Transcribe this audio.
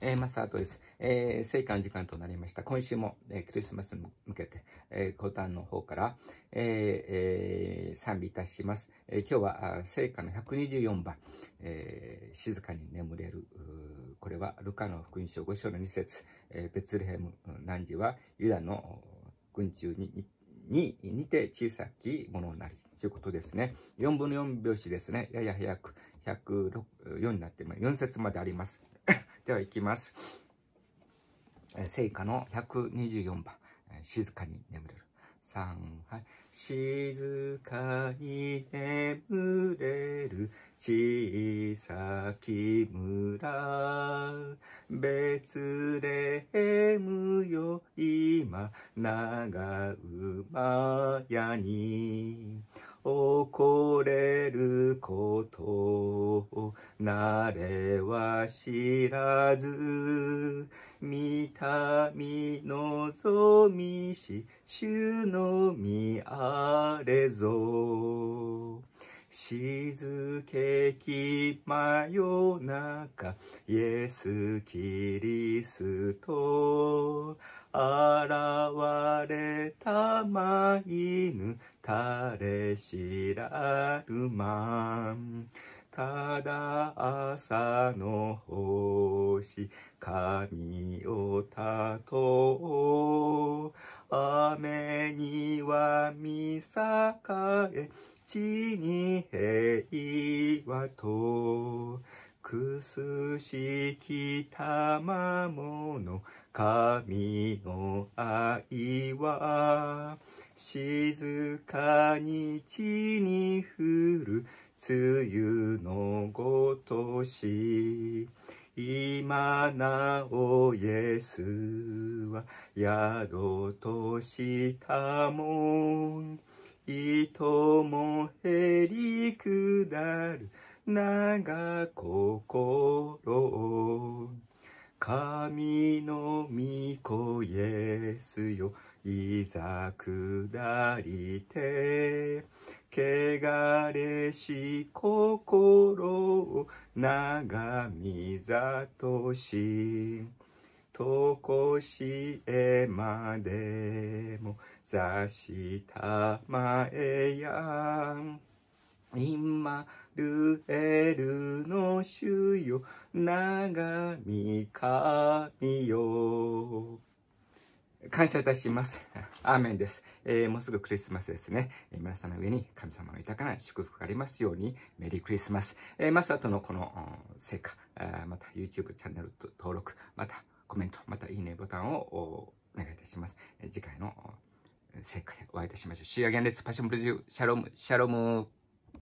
えー、マスタートです。えー、聖館時間となりました。今週も、えー、クリスマスに向けて、えー、コタンの方から、えー、えー、賛美いたします。えー、今日は、聖火の124番、えー、静かに眠れる、これは、ルカの福音書5章の2節、えー、ベツレヘム、何時は、ユダの群中に、に、にて小さきものなり、ということですね。4分の4拍子ですね。やや早く、104になって、4節まであります。ではいきます。え聖歌の124番、え静かに眠れる。三はい。静かに眠れる小さき村。別れレヘよ、今、長馬屋に。おここと慣れは知らず見た見のぞみし主のみあれぞ静けき真夜中、イエス・キリスト。現れたまいぬ彼知らぬまんただ朝の星髪をたとう雨には見栄え地に平和とくすしきたまもの神の愛は静かに地に降る梅雨のごとし今なおイエスは宿としたもん糸もへりくだる長心神の御子イエスよ、いざ下りて、汚れし心を長みざとし、とこしえまでも座したまえやん。今ルエルの主よ長見神よ感謝いたします。アーメンです、えー、もうすぐクリスマスですね、えー、皆さんの上に神様の豊かな祝福がありますように、メリークリスマス。えー、マスターとのこの成果、また YouTube チャンネル登録、またコメント、またいいねボタンをお願いいたします。えー、次回の成果でお会いいたしましょう。See you again, let's p a s s i o ム、b